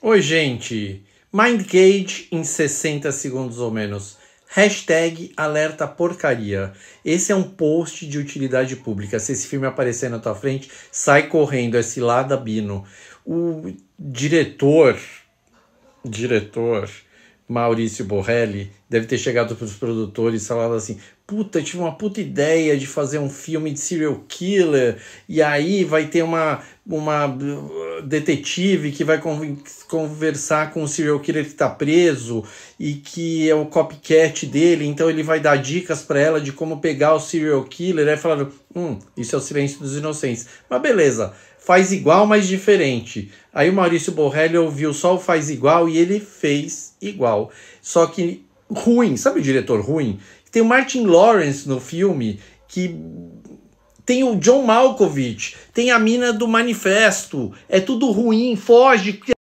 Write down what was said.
Oi, gente. Cage em 60 segundos ou menos. Hashtag alerta porcaria. Esse é um post de utilidade pública. Se esse filme aparecer na tua frente, sai correndo. É cilada Bino. O diretor, diretor Maurício Borrelli, deve ter chegado para os produtores e falado assim: puta, tive uma puta ideia de fazer um filme de serial killer, e aí vai ter uma, uma detetive que vai conversar com o serial killer que está preso e que é o copycat dele, então ele vai dar dicas para ela de como pegar o serial killer. Aí falaram: hum, isso é o silêncio dos inocentes. Mas beleza, faz igual, mas diferente. Aí o Maurício Borrelli ouviu só o faz igual e ele fez igual. Só que ruim, sabe o diretor ruim? Tem o Martin Lawrence no filme que tem o John Malkovich, tem a mina do Manifesto, é tudo ruim, foge,